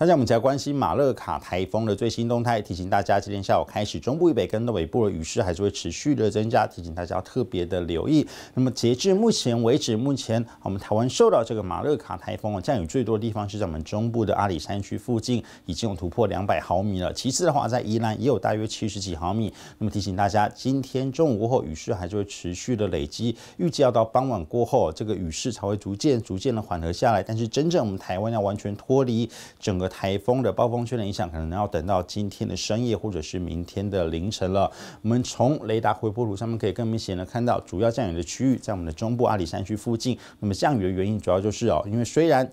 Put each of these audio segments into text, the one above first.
大家我们只要关心马勒卡台风的最新动态，提醒大家今天下午开始，中部以北跟东北部的雨势还是会持续的增加，提醒大家要特别的留意。那么截至目前为止，目前我们台湾受到这个马勒卡台风啊降雨最多的地方是在我们中部的阿里山区附近，已经有突破两百毫米了。其次的话，在宜兰也有大约七十几毫米。那么提醒大家，今天中午过后雨势还是会持续的累积，预计要到傍晚过后，这个雨势才会逐渐逐渐的缓和下来。但是真正我们台湾要完全脱离整个台风的暴风圈的影响，可能要等到今天的深夜或者是明天的凌晨了。我们从雷达回波图上面可以更明显的看到，主要降雨的区域在我们的中部阿里山区附近。那么降雨的原因，主要就是哦，因为虽然。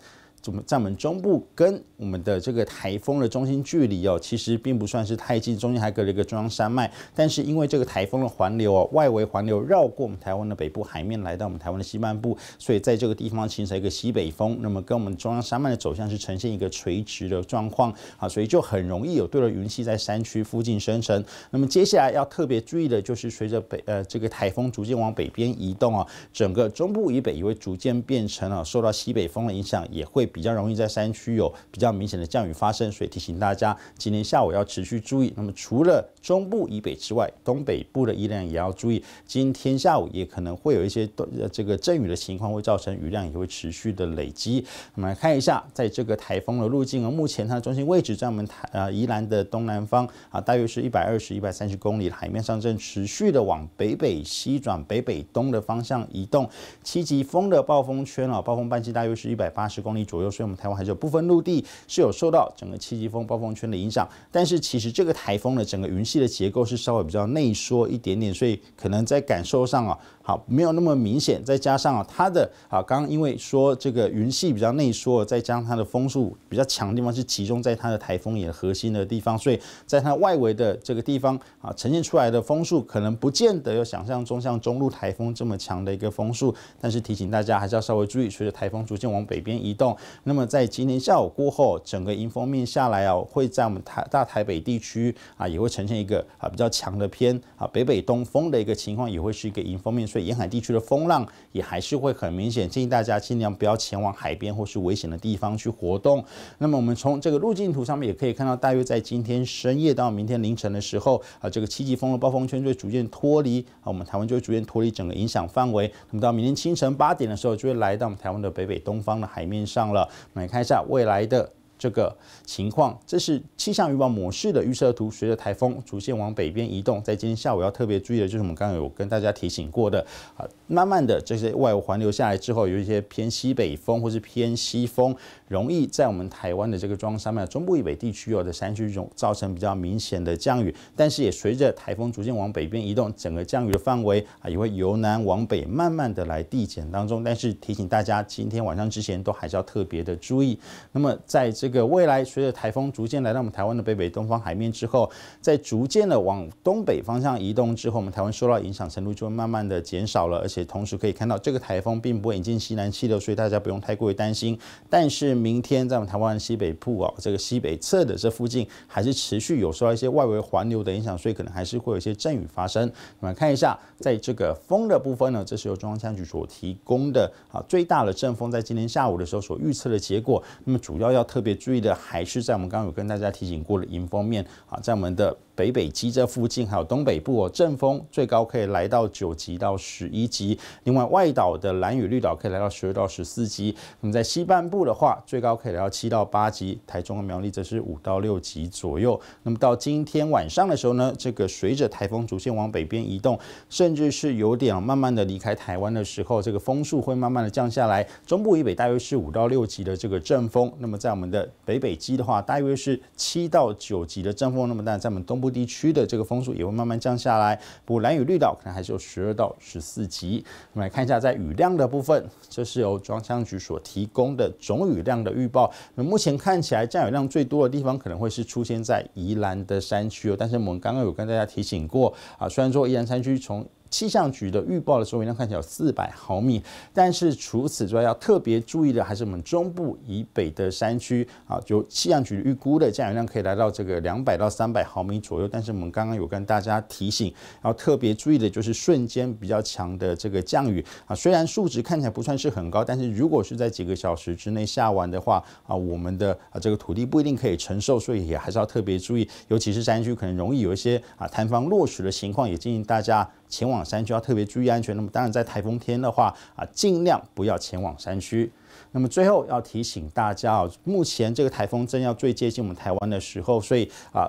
在我们中部跟我们的这个台风的中心距离哦，其实并不算是太近，中间还隔了一个中央山脉。但是因为这个台风的环流哦，外围环流绕过我们台湾的北部海面，来到我们台湾的西半部，所以在这个地方形成一个西北风。那么跟我们中央山脉的走向是呈现一个垂直的状况啊，所以就很容易有对流云系在山区附近生成。那么接下来要特别注意的就是，随着北呃这个台风逐渐往北边移动哦，整个中部以北也会逐渐变成啊受到西北风的影响，也会。比较容易在山区有比较明显的降雨发生，所以提醒大家今天下午要持续注意。那么除了中部以北之外，东北部的宜兰也要注意，今天下午也可能会有一些这个阵雨的情况，会造成雨量也会持续的累积。我们来看一下，在这个台风的路径啊，目前它的中心位置在我们台呃宜兰的东南方啊，大约是一百二十、一百三十公里海面上，正持续的往北北西转北北东的方向移动。七级风的暴风圈哦，暴风半径大约是一百八十公里左。左右，所以我们台湾还是有部分陆地是有受到整个七级风暴风圈的影响，但是其实这个台风的整个云系的结构是稍微比较内缩一点点，所以可能在感受上啊。好，没有那么明显。再加上啊，它的啊，刚刚因为说这个云系比较内缩，再加上它的风速比较强的地方是集中在它的台风眼核心的地方，所以在它外围的这个地方啊，呈现出来的风速可能不见得有想象中像中路台风这么强的一个风速。但是提醒大家还是要稍微注意，随着台风逐渐往北边移动，那么在今天下午过后，整个迎风面下来啊，会在我们台大台北地区啊，也会呈现一个啊比较强的偏啊北北东风的一个情况，也会是一个迎风面。沿海地区的风浪也还是会很明显，建议大家尽量不要前往海边或是危险的地方去活动。那么我们从这个路径图上面也可以看到，大约在今天深夜到明天凌晨的时候，啊，这个七级风的暴风圈就会逐渐脱离，啊，我们台湾就会逐渐脱离整个影响范围。那么到明天清晨八点的时候，就会来到我们台湾的北北东方的海面上了。我们来看一下未来的。这个情况，这是气象预报模式的预测图。随着台风逐渐往北边移动，在今天下午要特别注意的，就是我们刚刚有跟大家提醒过的啊，慢慢的这些外围环流下来之后，有一些偏西北风或是偏西风，容易在我们台湾的这个中山脉、中部以北地区有的山区中造成比较明显的降雨。但是也随着台风逐渐往北边移动，整个降雨的范围啊也会由南往北慢慢的来递减当中。但是提醒大家，今天晚上之前都还是要特别的注意。那么在这。这个未来随着台风逐渐来到我们台湾的北北东方海面之后，在逐渐的往东北方向移动之后，我们台湾受到影响程度就会慢慢的减少了，而且同时可以看到这个台风并不会引进西南气流，所以大家不用太过于担心。但是明天在我们台湾西北部哦，这个西北侧的这附近还是持续有受到一些外围环流的影响，所以可能还是会有一些阵雨发生。我们看一下，在这个风的部分呢，这是由中央气象局所提供的啊最大的阵风，在今天下午的时候所预测的结果。那么主要要特别。注意的还是在我们刚刚有跟大家提醒过的银方面啊，在我们的。北北基这附近还有东北部哦，阵风最高可以来到九级到十一级。另外外岛的蓝雨绿岛可以来到十二到十四级。那么在西半部的话，最高可以来到七到八级。台中和苗栗则是五到六级左右。那么到今天晚上的时候呢，这个随着台风逐渐往北边移动，甚至是有点慢慢的离开台湾的时候，这个风速会慢慢的降下来。中部以北大约是五到六级的这个阵风。那么在我们的北北基的话，大约是七到九级的阵风。那么在我们东部。地区的这个风速也会慢慢降下来，不过蓝雨绿岛可能还是有十二到十四级。我们来看一下在雨量的部分，这是由装象局所提供的总雨量的预报。那目前看起来降雨量最多的地方可能会是出现在宜兰的山区哦，但是我们刚刚有跟大家提醒过啊，虽然说宜兰山区从气象局的预报的时候，雨量看起来有四百毫米，但是除此之外，要特别注意的还是我们中部以北的山区啊，就气象局预估的降雨量可以来到这个两百到三百毫米左右。但是我们刚刚有跟大家提醒，要特别注意的就是瞬间比较强的这个降雨啊，虽然数值看起来不算是很高，但是如果是在几个小时之内下完的话啊，我们的啊这个土地不一定可以承受，所以也还是要特别注意，尤其是山区可能容易有一些啊塌方落石的情况，也建议大家。前往山区要特别注意安全。那么，当然在台风天的话啊，尽量不要前往山区。那么，最后要提醒大家哦，目前这个台风正要最接近我们台湾的时候，所以啊，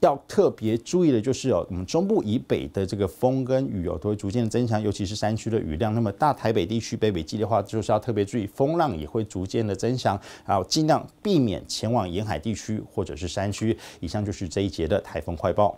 要特别注意的就是哦，我们中部以北的这个风跟雨哦，都会逐渐增强，尤其是山区的雨量。那么，大台北地区北北基的话，就是要特别注意风浪也会逐渐的增强，后尽量避免前往沿海地区或者是山区。以上就是这一节的台风快报。